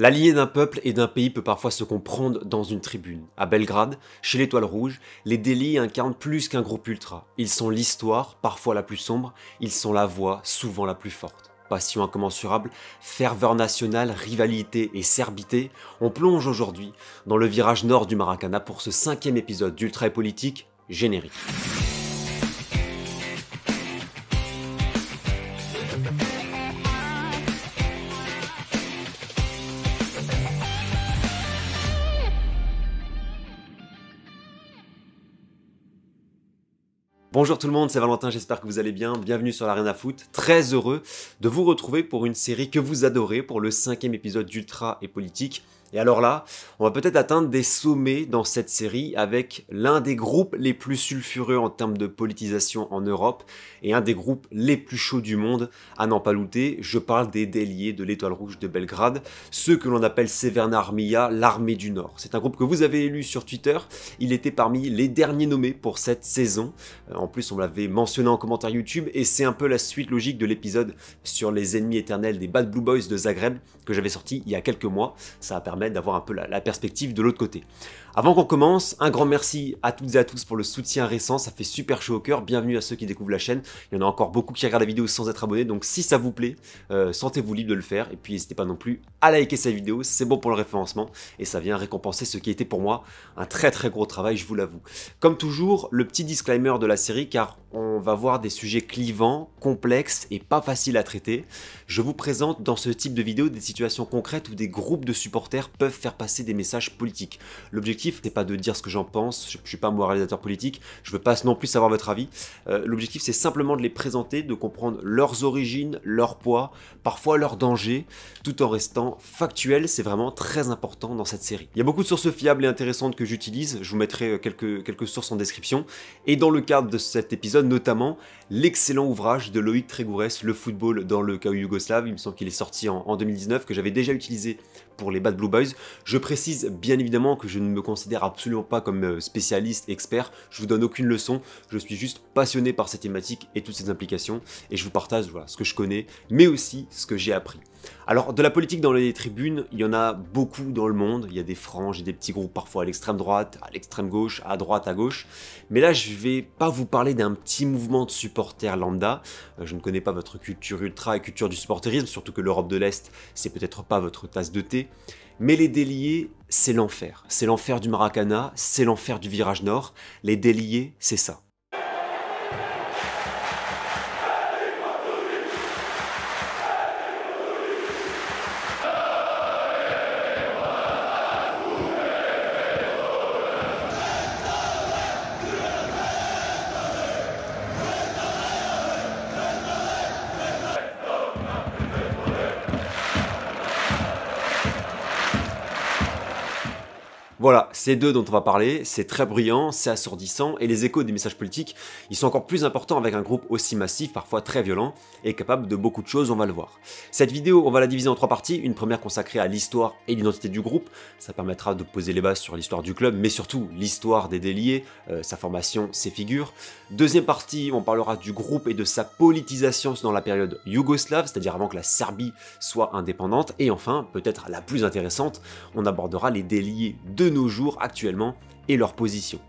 L'allié d'un peuple et d'un pays peut parfois se comprendre dans une tribune. À Belgrade, chez l'Étoile Rouge, les délits incarnent plus qu'un groupe ultra. Ils sont l'histoire, parfois la plus sombre, ils sont la voix, souvent la plus forte. Passion incommensurable, ferveur nationale, rivalité et serbité, on plonge aujourd'hui dans le virage nord du Maracana pour ce cinquième épisode d'Ultra et Politique, générique. Bonjour tout le monde, c'est Valentin, j'espère que vous allez bien. Bienvenue sur l'Arena Foot. Très heureux de vous retrouver pour une série que vous adorez, pour le cinquième épisode d'Ultra et Politique. Et alors là, on va peut-être atteindre des sommets dans cette série avec l'un des groupes les plus sulfureux en termes de politisation en Europe et un des groupes les plus chauds du monde à n'en pas louter. Je parle des déliés de l'Étoile Rouge de Belgrade, ceux que l'on appelle Severna Armia, l'armée du Nord. C'est un groupe que vous avez élu sur Twitter. Il était parmi les derniers nommés pour cette saison. Euh, en plus, on l'avait mentionné en commentaire YouTube et c'est un peu la suite logique de l'épisode sur les ennemis éternels des Bad Blue Boys de Zagreb que j'avais sorti il y a quelques mois. Ça a permis d'avoir un peu la, perspective de l'autre côté. Avant qu'on commence, un grand merci à toutes et à tous pour le soutien récent, ça fait super chaud au cœur, bienvenue à ceux qui découvrent la chaîne, il y en a encore beaucoup qui regardent la vidéo sans être abonnés, donc si ça vous plaît, euh, sentez-vous libre de le faire, et puis n'hésitez pas non plus à liker cette vidéo, c'est bon pour le référencement, et ça vient récompenser ce qui était pour moi un très très gros travail, je vous l'avoue. Comme toujours, le petit disclaimer de la série, car on va voir des sujets clivants, complexes et pas faciles à traiter. Je vous présente dans ce type de vidéo des situations concrètes ou des groupes de supporters peuvent faire passer des messages politiques. L'objectif, n'est pas de dire ce que j'en pense, je, ne suis pas moi réalisateur politique, je veux pas non plus savoir votre avis. Euh, l'objectif, c'est simplement de les présenter, de comprendre leurs origines, leur poids, parfois leurs dangers, tout en restant factuel. C'est vraiment très important dans cette série. Il y a beaucoup de sources fiables et intéressantes que j'utilise, je vous mettrai euh, quelques, quelques sources en description. Et dans le cadre de cet épisode, notamment, l'excellent ouvrage de Loïc Trégourès, Le football dans le chaos yougoslave, il me semble qu'il est sorti en, en 2019, que j'avais déjà utilisé pour les Bad Blue Boys. Je précise bien évidemment que je ne me considère absolument pas comme euh, spécialiste, expert, je vous donne aucune leçon, je suis juste passionné par cette thématique et toutes ses implications, et je vous partage voilà, ce que je connais, mais aussi ce que j'ai appris. Alors, de la politique dans les tribunes, il y en a beaucoup dans le monde. Il y a des franges et des petits groupes parfois à l'extrême droite, à l'extrême gauche, à droite, à gauche. Mais là, je vais pas vous parler d'un petit mouvement de supporters lambda. Euh, je ne connais pas votre culture ultra et culture du supporterisme, surtout que l'Europe de l'Est, c'est peut-être pas votre tasse de thé. Mais les déliés, c'est l'enfer. C'est l'enfer du Maracana, c'est l'enfer du virage nord. Les déliés, c'est ça. Ces deux dont on va parler, c'est très bruyant, c'est assourdissant, et les échos des messages politiques, ils sont encore plus importants avec un groupe aussi massif, parfois très violent, et capable de beaucoup de choses, on va le voir. Cette vidéo, on va la diviser en trois parties, une première consacrée à l'histoire et l'identité du groupe, ça permettra de poser les bases sur l'histoire du club, mais surtout l'histoire des déliés, euh, sa formation, ses figures. Deuxième partie, on parlera du groupe et de sa politisation dans la période yougoslave, c'est-à-dire avant que la Serbie soit indépendante, et enfin, peut-être la plus intéressante, on abordera les déliés de nos jours actuellement et leur position.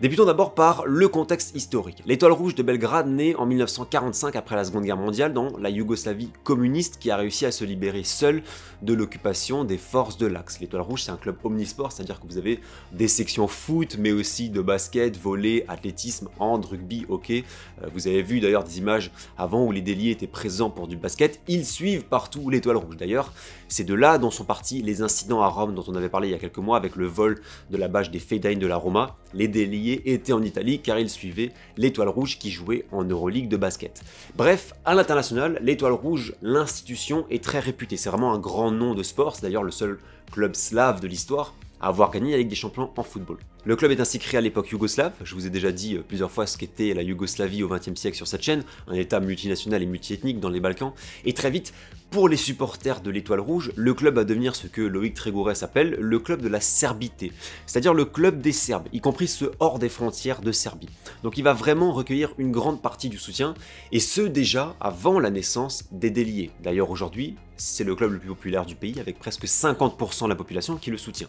Débutons d'abord par le contexte historique. L'étoile rouge de Belgrade naît en 1945 après la Seconde Guerre mondiale dans la Yougoslavie communiste qui a réussi à se libérer seule de l'occupation des forces de l'Axe. L'étoile rouge c'est un club omnisport, c'est-à-dire que vous avez des sections foot mais aussi de basket, volley, athlétisme, hand, rugby, hockey. Euh, vous avez vu d'ailleurs des images avant où les déliés étaient présents pour du basket. Ils suivent partout l'étoile rouge. D'ailleurs, c'est de là dont sont partis les incidents à Rome dont on avait parlé il y a quelques mois avec le vol de la bâche des Fédines de la Roma. Les déliés était en Italie car il suivait l'Étoile Rouge qui jouait en Euroleague de basket. Bref, à l'international, l'Étoile Rouge, l'institution, est très réputée. C'est vraiment un grand nom de sport, c'est d'ailleurs le seul club slave de l'histoire à avoir gagné la Ligue des Champions en football. Le club est ainsi créé à l'époque yougoslave, je vous ai déjà dit euh, plusieurs fois ce qu'était la Yougoslavie au XXe siècle sur cette chaîne, un état multinational et multiethnique dans les Balkans, et très vite, pour les supporters de l'Étoile Rouge, le club va devenir ce que Loïc Trégourès appelle le club de la Serbité, c'est-à-dire le club des Serbes, y compris ceux hors des frontières de Serbie. Donc il va vraiment recueillir une grande partie du soutien, et ce déjà avant la naissance des Déliés. D'ailleurs aujourd'hui, c'est le club le plus populaire du pays, avec presque 50% de la population qui le soutient.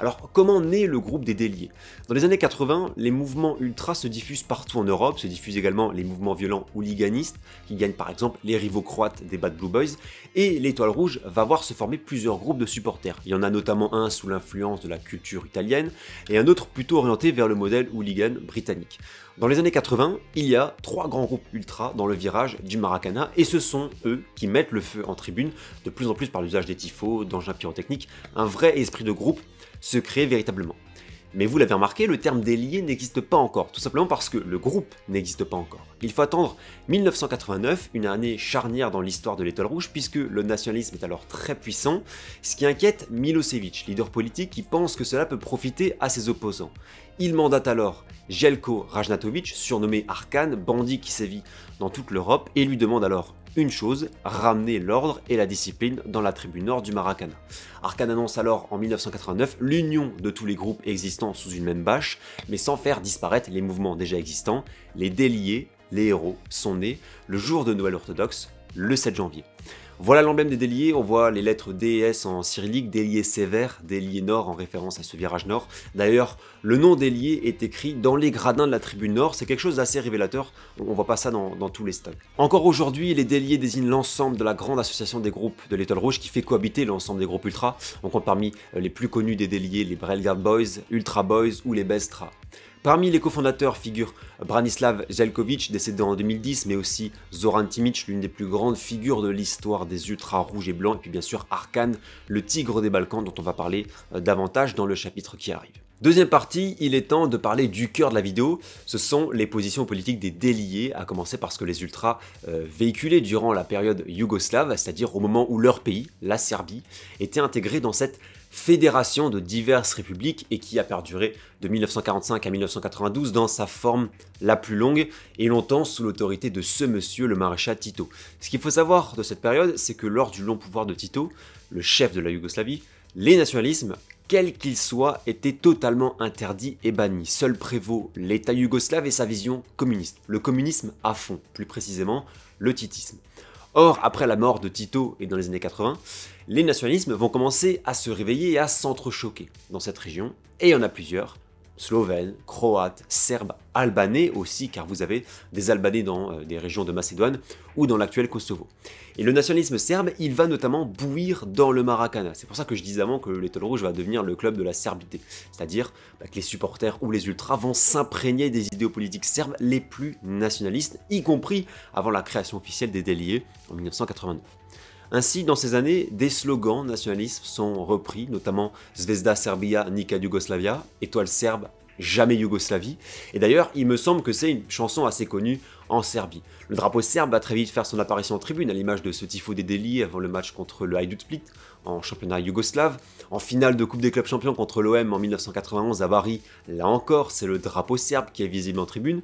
Alors comment naît le groupe des Déliés Dans les années 80, les mouvements ultra se diffusent partout en Europe, se diffusent également les mouvements violents hooliganistes, qui gagnent par exemple les rivaux croates des Bad Blue Boys, et l'Étoile Rouge va voir se former plusieurs groupes de supporters. Il y en a notamment un sous l'influence de la culture italienne, et un autre plutôt orienté vers le modèle hooligan britannique. Dans les années 80, il y a trois grands groupes ultra dans le virage du Maracana, et ce sont eux qui mettent le feu en tribune, de plus en plus par l'usage des tifos, d'engins pyrotechniques, un vrai esprit de groupe se créer véritablement. Mais vous l'avez remarqué, le terme délié n'existe pas encore, tout simplement parce que le groupe n'existe pas encore. Il faut attendre 1989, une année charnière dans l'histoire de l'étoile rouge, puisque le nationalisme est alors très puissant, ce qui inquiète Milosevic, leader politique qui pense que cela peut profiter à ses opposants. Il mandate alors Jelko Rajnatovic, surnommé Arkan, bandit qui sévit dans toute l'Europe, et lui demande alors une chose, ramener l'ordre et la discipline dans la tribu nord du Maracana. Arcane annonce alors en 1989 l'union de tous les groupes existants sous une même bâche, mais sans faire disparaître les mouvements déjà existants, les déliés, les héros sont nés le jour de Noël orthodoxe le 7 janvier. Voilà l'emblème des déliés, on voit les lettres D et S en cyrillique, délié sévère, délié nord en référence à ce virage nord. D'ailleurs, le nom délié est écrit dans les gradins de la tribune nord, c'est quelque chose d'assez révélateur, on voit pas ça dans, tous les stocks. Encore aujourd'hui, les déliés désignent l'ensemble de la grande association des groupes de l'étoile rouge qui fait cohabiter l'ensemble des groupes ultra. On compte parmi les plus connus des déliés les Brelgard Boys, Ultra Boys ou les Bestra. Parmi les cofondateurs figurent Branislav Zelkovic décédé en 2010, mais aussi Zoran Timic, l'une des plus grandes figures de l'histoire des ultras rouges et blancs, et puis bien sûr Arkan, le tigre des Balkans, dont on va parler euh, davantage dans le chapitre qui arrive. Deuxième partie, il est temps de parler du cœur de la vidéo, ce sont les positions politiques des déliés, à commencer parce que les ultras euh, véhiculaient durant la période yougoslave, c'est-à-dire au moment où leur pays, la Serbie, était intégré dans cette fédération de diverses républiques et qui a perduré de 1945 à 1992 dans sa forme la plus longue et longtemps sous l'autorité de ce monsieur le maréchal Tito. Ce qu'il faut savoir de cette période, c'est que lors du long pouvoir de Tito, le chef de la Yougoslavie, les nationalismes, quels qu'ils soient, étaient totalement interdits et bannis. Seul prévaut l'État yougoslave et sa vision communiste, le communisme à fond, plus précisément le titisme. Or, après la mort de Tito et dans les années 80, les nationalismes vont commencer à se réveiller et à s'entrechoquer dans cette région, et il y en a plusieurs, slovènes, croates, serbes, albanais aussi, car vous avez des albanais dans euh, des régions de Macédoine ou dans l'actuel Kosovo. Et le nationalisme serbe, il va notamment bouillir dans le Maracana. C'est pour ça que je disais avant que l'Étoile Rouge va devenir le club de la serbité. C'est-à-dire bah, que les supporters ou les ultras vont s'imprégner des idéaux politiques serbes les plus nationalistes, y compris avant la création officielle des déliés en 1989. Ainsi, dans ces années, des slogans nationalistes sont repris, notamment Zvezda Serbia Nika Yugoslavia, Étoile serbe, jamais Yougoslavie. Et d'ailleurs, il me semble que c'est une chanson assez connue en Serbie. Le drapeau serbe va très vite faire son apparition en tribune, à l'image de ce tifo des délits avant le match contre le Hajduk Split en championnat yougoslave. En finale de Coupe des clubs champions contre l'OM en 1991 à Bari, là encore, c'est le drapeau serbe qui est visible en tribune.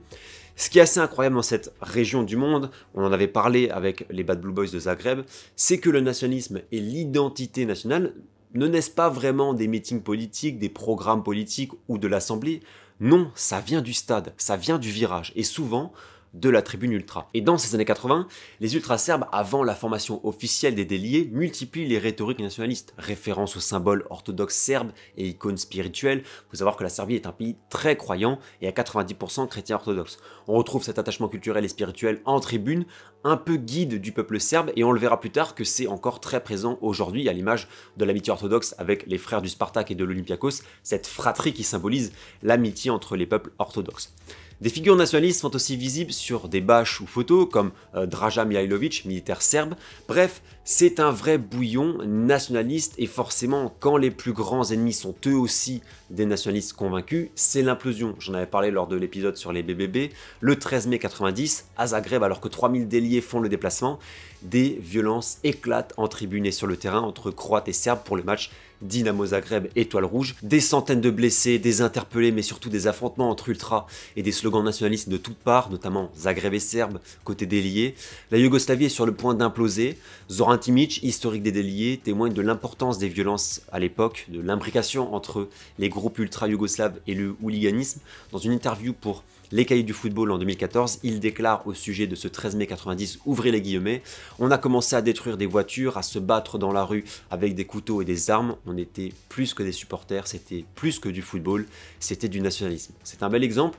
Ce qui est assez incroyable dans cette région du monde, on en avait parlé avec les Bad Blue Boys de Zagreb, c'est que le nationalisme et l'identité nationale ne naissent pas vraiment des meetings politiques, des programmes politiques ou de l'Assemblée. Non, ça vient du stade, ça vient du virage. Et souvent, de la tribune ultra. Et dans ces années 80, les ultra serbes, avant la formation officielle des déliés, multiplient les rhétoriques nationalistes, référence aux symboles orthodoxes serbes et icônes spirituelles. faut savoir que la Serbie est un pays très croyant et à 90% chrétien orthodoxe. On retrouve cet attachement culturel et spirituel en tribune, un peu guide du peuple serbe, et on le verra plus tard que c'est encore très présent aujourd'hui, à l'image de l'amitié orthodoxe avec les frères du Spartak et de l'Olympiakos, cette fratrie qui symbolise l'amitié entre les peuples orthodoxes. Des figures nationalistes sont aussi visibles sur des bâches ou photos comme euh, Draja Mihailovic, militaire serbe. Bref, c'est un vrai bouillon nationaliste et forcément quand les plus grands ennemis sont eux aussi des nationalistes convaincus, c'est l'implosion. J'en avais parlé lors de l'épisode sur les BBB, le 13 mai 90 à Zagreb alors que 3000 déliés font le déplacement, des violences éclatent en tribune et sur le terrain entre Croates et Serbes pour le match Dynamo Zagreb, Étoile Rouge, des centaines de blessés, des interpellés, mais surtout des affrontements entre ultras et des slogans nationalistes de toutes parts, notamment Zagreb et Serbes, côté déliés. La Yougoslavie est sur le point d'imploser. Zoran Timic, historique des déliés, témoigne de l'importance des violences à l'époque, de l'imbrication entre les groupes ultra-yougoslaves et le hooliganisme. Dans une interview pour les cahiers du football en 2014, il déclare au sujet de ce 13 mai 90, ouvrez les guillemets, on a commencé à détruire des voitures, à se battre dans la rue avec des couteaux et des armes, on était plus que des supporters, c'était plus que du football, c'était du nationalisme. C'est un bel exemple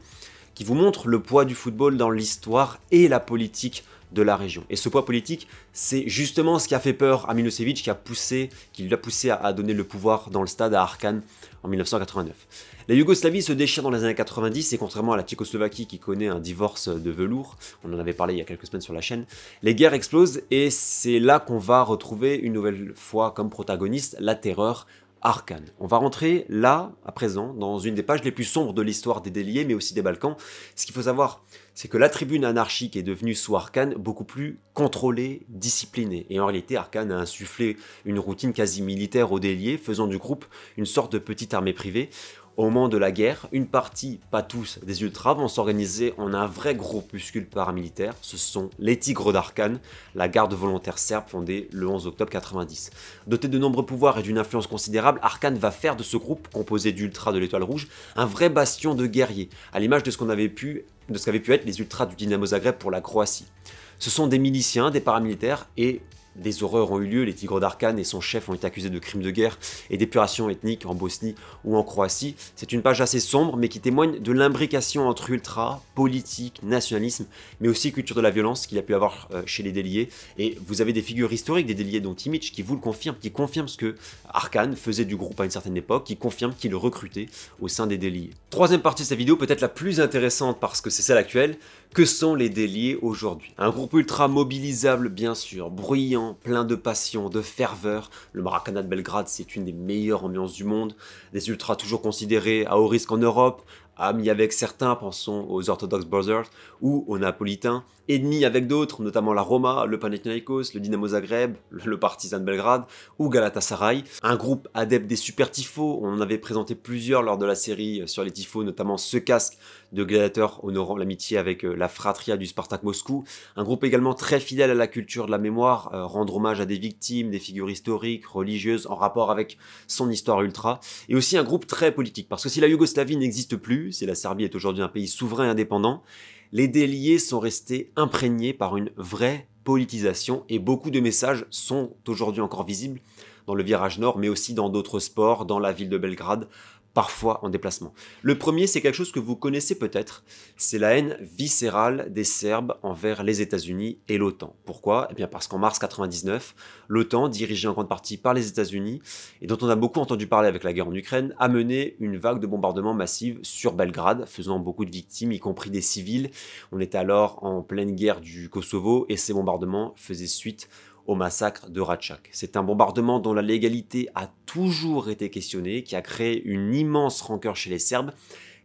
qui vous montre le poids du football dans l'histoire et la politique de la région. Et ce poids politique, c'est justement ce qui a fait peur à Milosevic, qui a poussé, qui l'a poussé à, donner le pouvoir dans le stade à Arkan en 1989. La Yougoslavie se déchire dans les années 90 et contrairement à la Tchécoslovaquie qui connaît un divorce de velours, on en avait parlé il y a quelques semaines sur la chaîne, les guerres explosent et c'est là qu'on va retrouver une nouvelle fois comme protagoniste la terreur Arkan. On va rentrer là, à présent, dans une des pages les plus sombres de l'histoire des Déliés, mais aussi des Balkans. Ce qu'il faut savoir, c'est que la tribune anarchique est devenue sous Arkane beaucoup plus contrôlée, disciplinée. Et en réalité, Arkane a insufflé une routine quasi militaire au délier, faisant du groupe une sorte de petite armée privée. Au moment de la guerre, une partie, pas tous, des ultras vont s'organiser en un vrai groupuscule paramilitaire. Ce sont les Tigres d'Arkane, la garde volontaire serbe fondée le 11 octobre 90. Doté de nombreux pouvoirs et d'une influence considérable, Arkane va faire de ce groupe, composé d'ultras de l'étoile rouge, un vrai bastion de guerriers, à l'image de ce qu'on avait pu de ce qu'avaient pu être les ultras du Dynamo Zagreb pour la Croatie. Ce sont des miliciens, des paramilitaires et des horreurs ont eu lieu, les Tigres d'Arkane et son chef ont été accusés de crimes de guerre et d'épuration ethnique en Bosnie ou en Croatie. C'est une page assez sombre mais qui témoigne de l'imbrication entre ultra, politique, nationalisme, mais aussi culture de la violence qu'il a pu avoir euh, chez les déliés. Et vous avez des figures historiques des déliés dont Timic, qui vous le confirme, qui confirme ce que Arkane faisait du groupe à une certaine époque, qui confirme qu'il recrutait au sein des déliés. Troisième partie de cette vidéo, peut-être la plus intéressante parce que c'est celle actuelle, que sont les déliés aujourd'hui Un groupe ultra mobilisable bien sûr, bruyant, plein de passion, de ferveur. Le Maracana de Belgrade c'est une des meilleures ambiances du monde. Des ultras toujours considérés à haut risque en Europe, amis avec certains, pensons aux Orthodox Brothers ou aux Napolitains, ennemis avec d'autres, notamment la Roma, le Panathinaikos, le Dynamo Zagreb, le Partizan Belgrade ou Galatasaray. Un groupe adepte des super tifos, on en avait présenté plusieurs lors de la série sur les tifos, notamment ce casque de gladiateur honorant l'amitié avec euh, la fratria du Spartak Moscou. Un groupe également très fidèle à la culture de la mémoire, euh, rendre hommage à des victimes, des figures historiques, religieuses, en rapport avec son histoire ultra. Et aussi un groupe très politique, parce que si la Yougoslavie n'existe plus, si la Serbie est aujourd'hui un pays souverain et indépendant, les déliés sont restés imprégnés par une vraie politisation et beaucoup de messages sont aujourd'hui encore visibles dans le virage nord, mais aussi dans d'autres sports, dans la ville de Belgrade, parfois en déplacement. Le premier, c'est quelque chose que vous connaissez peut-être, c'est la haine viscérale des Serbes envers les États-Unis et l'OTAN. Pourquoi Eh bien parce qu'en mars 1999, l'OTAN, dirigée en grande partie par les États-Unis et dont on a beaucoup entendu parler avec la guerre en Ukraine, a mené une vague de bombardements massifs sur Belgrade, faisant beaucoup de victimes, y compris des civils. On était alors en pleine guerre du Kosovo et ces bombardements faisaient suite au massacre de Ratchak. C'est un bombardement dont la légalité a toujours été questionnée, qui a créé une immense rancœur chez les Serbes,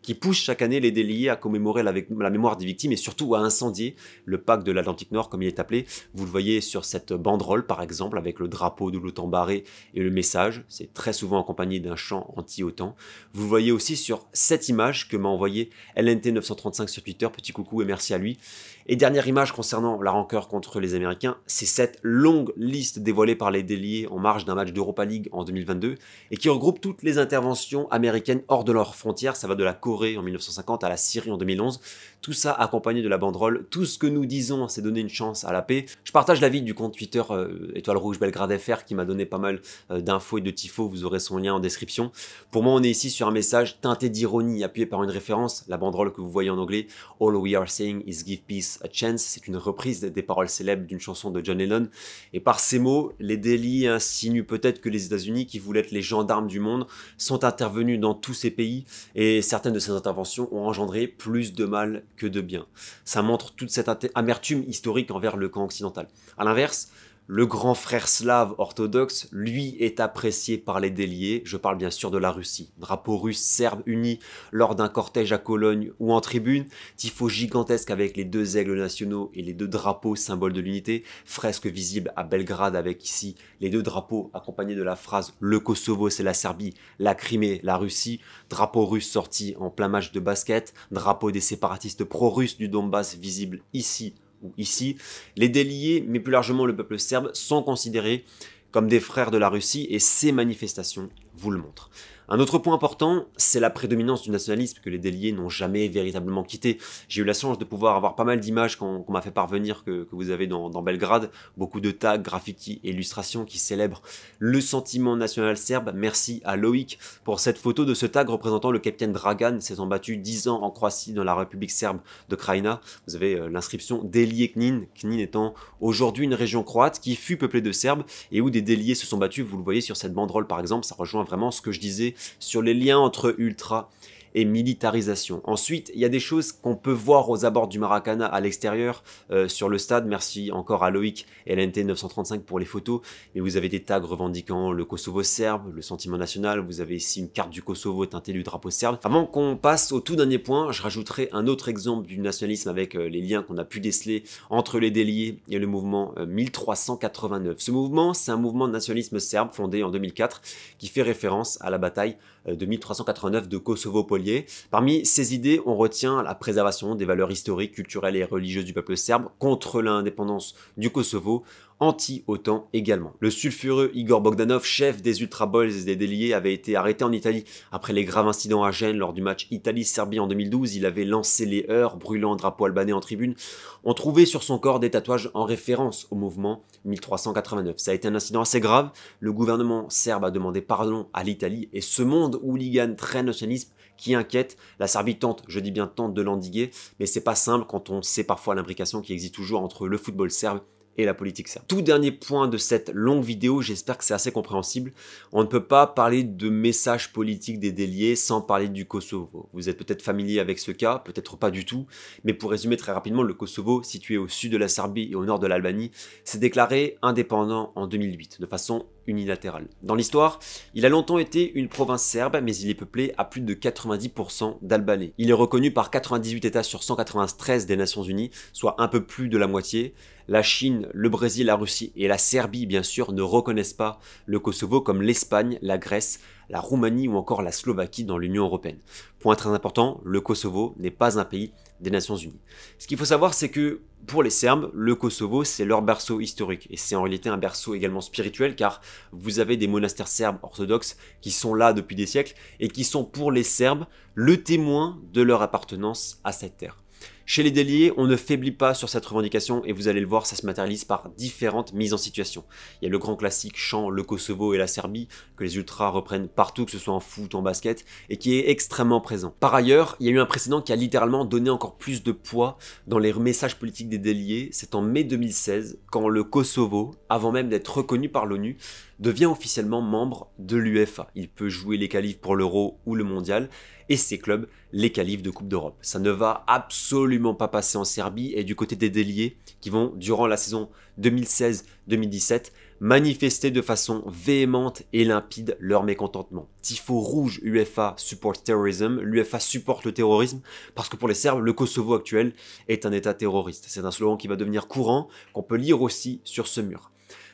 qui pousse chaque année les déliés à commémorer la, mémoire des victimes et surtout à incendier le pacte de l'Atlantique Nord, comme il est appelé. Vous le voyez sur cette banderole, par exemple, avec le drapeau de l'OTAN barré et le message. C'est très souvent accompagné d'un chant anti-OTAN. Vous le voyez aussi sur cette image que m'a envoyé LNT935 sur Twitter. Petit coucou et merci à lui. Et dernière image concernant la rancœur contre les Américains, c'est cette longue liste dévoilée par les déliés en marge d'un match d'Europa League en 2022 et qui regroupe toutes les interventions américaines hors de leurs frontières. Ça va de la Corée en 1950 à la Syrie en 2011. Tout ça accompagné de la banderole. Tout ce que nous disons, c'est donner une chance à la paix. Je partage l'avis du compte Twitter euh, Étoile Rouge Belgrade FR qui m'a donné pas mal euh, d'infos et de tifos. Vous aurez son lien en description. Pour moi, on est ici sur un message teinté d'ironie, appuyé par une référence, la banderole que vous voyez en anglais. All we are saying is give peace a chance. C'est une reprise des paroles célèbres d'une chanson de John Lennon. Et par ces mots, les délits insinuent peut-être que les États-Unis, qui voulaient être les gendarmes du monde, sont intervenus dans tous ces pays et certaines de ces interventions ont engendré plus de mal de bien. Ça montre toute cette amertume historique envers le camp occidental. A l'inverse, le grand frère slave orthodoxe, lui, est apprécié par les déliés, je parle bien sûr de la Russie. Drapeau russe, serbe uni lors d'un cortège à Cologne ou en tribune, tifo gigantesque avec les deux aigles nationaux et les deux drapeaux symboles de l'unité, fresque visible à Belgrade avec ici les deux drapeaux accompagnés de la phrase « le Kosovo c'est la Serbie, la Crimée la Russie », drapeau russe sorti en plein match de basket, drapeau des séparatistes pro-russes du Donbass visible ici ici, les déliés, mais plus largement le peuple serbe, sont considérés comme des frères de la Russie et ces manifestations vous le montrent. Un autre point important, c'est la prédominance du nationalisme que les déliés n'ont jamais véritablement quitté. J'ai eu la chance de pouvoir avoir pas mal d'images qu'on m'a fait parvenir que, vous avez dans, Belgrade, beaucoup de tags, graffitis, illustrations qui célèbrent le sentiment national serbe. Merci à Loïc pour cette photo de ce tag représentant le capitaine Dragan s'étant battu 10 ans en Croatie dans la République serbe de Krajina. Vous avez euh, l'inscription Délié Knin, Knin étant aujourd'hui une région croate qui fut peuplée de Serbes et où des déliés se sont battus. Vous le voyez sur cette banderole par exemple, ça rejoint vraiment ce que je disais sur les liens entre Ultra et militarisation. Ensuite, il y a des choses qu'on peut voir aux abords du Maracana à l'extérieur, euh, sur le stade. Merci encore à Loïc et LNT935 pour les photos. Mais vous avez des tags revendiquant le Kosovo serbe, le sentiment national. Vous avez ici une carte du Kosovo teintée du drapeau serbe. Avant qu'on passe au tout dernier point, je rajouterai un autre exemple du nationalisme avec euh, les liens qu'on a pu déceler entre les déliés et le mouvement 1389. Euh, Ce mouvement, c'est un mouvement de nationalisme serbe fondé en 2004 qui fait référence à la bataille de 1389 de kosovo Politique. Parmi ces idées, on retient la préservation des valeurs historiques, culturelles et religieuses du peuple serbe contre l'indépendance du Kosovo, anti-OTAN également. Le sulfureux Igor Bogdanov, chef des Ultra Boys et des déliés, avait été arrêté en Italie après les graves incidents à Gênes lors du match Italie-Serbie en 2012. Il avait lancé les Heures, brûlant drapeau albanais en tribune. On trouvait sur son corps des tatouages en référence au mouvement 1389. Ça a été un incident assez grave. Le gouvernement serbe a demandé pardon à l'Italie et ce monde hooligan très nationaliste qui inquiète. La Serbie tente, je dis bien tente de l'endiguer, mais c'est pas simple quand on sait parfois l'imbrication qui existe toujours entre le football serbe et la politique serbe. Tout dernier point de cette longue vidéo, j'espère que c'est assez compréhensible. On ne peut pas parler de message politique des déliés sans parler du Kosovo. Vous êtes peut-être familier avec ce cas, peut-être pas du tout, mais pour résumer très rapidement, le Kosovo, situé au sud de la Serbie et au nord de l'Albanie, s'est déclaré indépendant en 2008, de façon unilatérale. Dans l'histoire, il a longtemps été une province serbe, mais il est peuplé à plus de 90% d'Albanais. Il est reconnu par 98 États sur 193 des Nations Unies, soit un peu plus de la moitié, la Chine, le Brésil, la Russie et la Serbie, bien sûr, ne reconnaissent pas le Kosovo comme l'Espagne, la Grèce, la Roumanie ou encore la Slovaquie dans l'Union européenne. Point très important, le Kosovo n'est pas un pays des Nations Unies. Ce qu'il faut savoir, c'est que pour les Serbes, le Kosovo, c'est leur berceau historique. Et c'est en réalité un berceau également spirituel, car vous avez des monastères serbes orthodoxes qui sont là depuis des siècles et qui sont pour les Serbes le témoin de leur appartenance à cette terre. Chez les déliés, on ne faiblit pas sur cette revendication et vous allez le voir, ça se matérialise par différentes mises en situation. Il y a le grand classique chant le Kosovo et la Serbie que les ultras reprennent partout, que ce soit en foot, en basket, et qui est extrêmement présent. Par ailleurs, il y a eu un précédent qui a littéralement donné encore plus de poids dans les messages politiques des déliés. C'est en mai 2016 quand le Kosovo, avant même d'être reconnu par l'ONU, devient officiellement membre de l'UEFA. Il peut jouer les qualifs pour l'Euro ou le Mondial et ses clubs les qualifs de Coupe d'Europe. Ça ne va absolument pas passé en Serbie et du côté des déliés qui vont, durant la saison 2016-2017, manifester de façon véhémente et limpide leur mécontentement. Tifo rouge UFA support terrorism, l'UFA supporte le terrorisme parce que pour les Serbes, le Kosovo actuel est un état terroriste. C'est un slogan qui va devenir courant, qu'on peut lire aussi sur ce mur.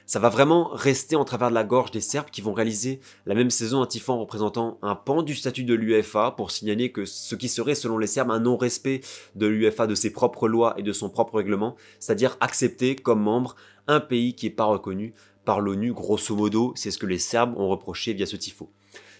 Ça va vraiment rester en travers de la gorge des Serbes qui vont réaliser la même saison un typhon représentant un pan du statut de l'UFA pour signaler que ce qui serait selon les Serbes un non-respect de l'UFA, de ses propres lois et de son propre règlement, c'est-à-dire accepter comme membre un pays qui n'est pas reconnu par l'ONU, grosso modo, c'est ce que les Serbes ont reproché via ce tifo.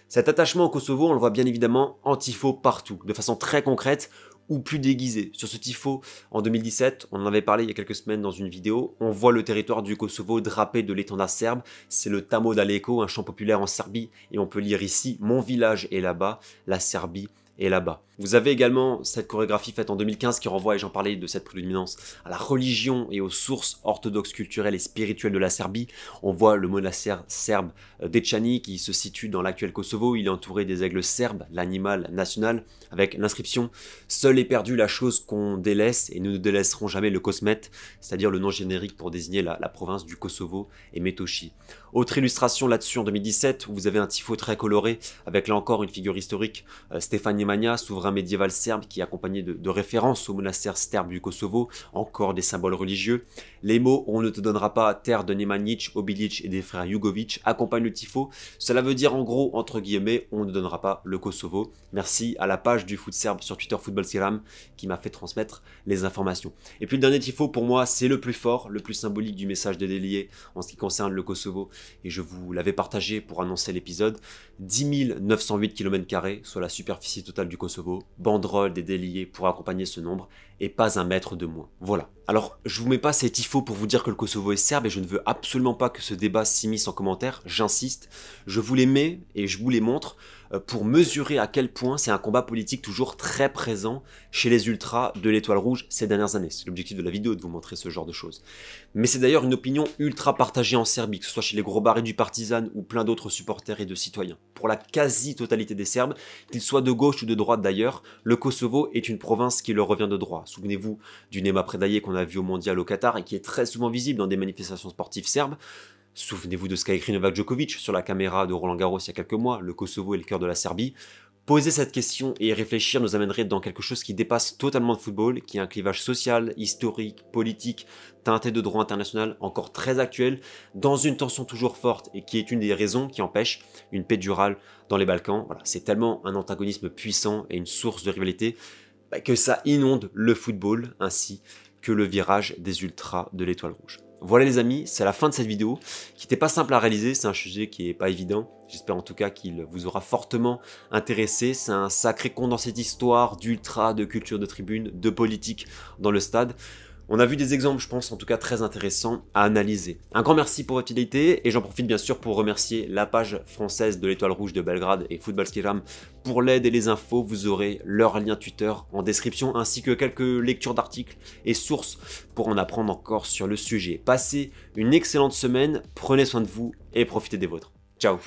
Cet attachement au Kosovo, on le voit bien évidemment en tifo partout, de façon très concrète, ou plus déguisé. Sur ce tifo, en 2017, on en avait parlé il y a quelques semaines dans une vidéo, on voit le territoire du Kosovo drapé de l'étendard serbe, c'est le Tamo d'Aleko, un chant populaire en Serbie, et on peut lire ici « Mon village est là-bas, la Serbie est là-bas ». Vous avez également cette chorégraphie faite en 2015 qui renvoie, et j'en parlais de cette prédominance, à la religion et aux sources orthodoxes culturelles et spirituelles de la Serbie. On voit le monastère serbe euh, d'Echani qui se situe dans l'actuel Kosovo. Il est entouré des aigles serbes, l'animal national, avec l'inscription « Seul est perdu la chose qu'on délaisse et nous ne délaisserons jamais le Cosmète », c'est-à-dire le nom générique pour désigner la, province du Kosovo et Metoshi. Autre illustration là-dessus en 2017, où vous avez un tifo très coloré, avec là encore une figure historique, euh, Stéphane Nemanja, souverain médiéval serbe qui est accompagné de, références au monastère serbe du Kosovo, encore des symboles religieux. Les mots « On ne te donnera pas terre de Nemanjic, Obilic et des frères Jugovic » accompagnent le tifo. Cela veut dire en gros, entre guillemets, « On ne donnera pas le Kosovo ». Merci à la page du foot serbe sur Twitter Football qui m'a fait transmettre les informations. Et puis le dernier tifo, pour moi, c'est le plus fort, le plus symbolique du message de Délié en ce qui concerne le Kosovo. Et je vous l'avais partagé pour annoncer l'épisode. 10 908 km, soit la superficie totale du Kosovo banderoles, des déliés pour accompagner ce nombre, et pas un mètre de moins. Voilà. Alors, je vous mets pas cet ifo pour vous dire que le Kosovo est serbe, et je ne veux absolument pas que ce débat s'immisce en commentaire, j'insiste. Je vous les mets, et je vous les montre, euh, pour mesurer à quel point c'est un combat politique toujours très présent chez les ultras de l'étoile rouge ces dernières années. C'est l'objectif de la vidéo de vous montrer ce genre de choses. Mais c'est d'ailleurs une opinion ultra partagée en Serbie, que ce soit chez les gros barrés du partisan ou plein d'autres supporters et de citoyens. Pour la quasi-totalité des Serbes, qu'ils soient de gauche ou de droite d'ailleurs, le Kosovo est une province qui leur revient de droit. Souvenez-vous du Nema prédaillé qu'on a vu au mondial au Qatar et qui est très souvent visible dans des manifestations sportives serbes. Souvenez-vous de ce qu'a écrit Novak Djokovic sur la caméra de Roland Garros il y a quelques mois, le Kosovo est le cœur de la Serbie. Poser cette question et réfléchir nous amènerait dans quelque chose qui dépasse totalement le football, qui est un clivage social, historique, politique, teinté de droit international encore très actuel, dans une tension toujours forte et qui est une des raisons qui empêche une paix durable dans les Balkans. Voilà, c'est tellement un antagonisme puissant et une source de rivalité bah, que ça inonde le football ainsi que le virage des ultras de l'étoile rouge. Voilà les amis, c'est la fin de cette vidéo qui n'était pas simple à réaliser, c'est un sujet qui n'est pas évident. J'espère en tout cas qu'il vous aura fortement intéressé. C'est un sacré condensé d'histoire, d'ultra, de culture de tribune, de politique dans le stade. On a vu des exemples, je pense, en tout cas très intéressants à analyser. Un grand merci pour votre fidélité et j'en profite bien sûr pour remercier la page française de l'Étoile Rouge de Belgrade et Football Skyram pour l'aide et les infos. Vous aurez leur lien Twitter en description ainsi que quelques lectures d'articles et sources pour en apprendre encore sur le sujet. Passez une excellente semaine, prenez soin de vous et profitez des vôtres. Ciao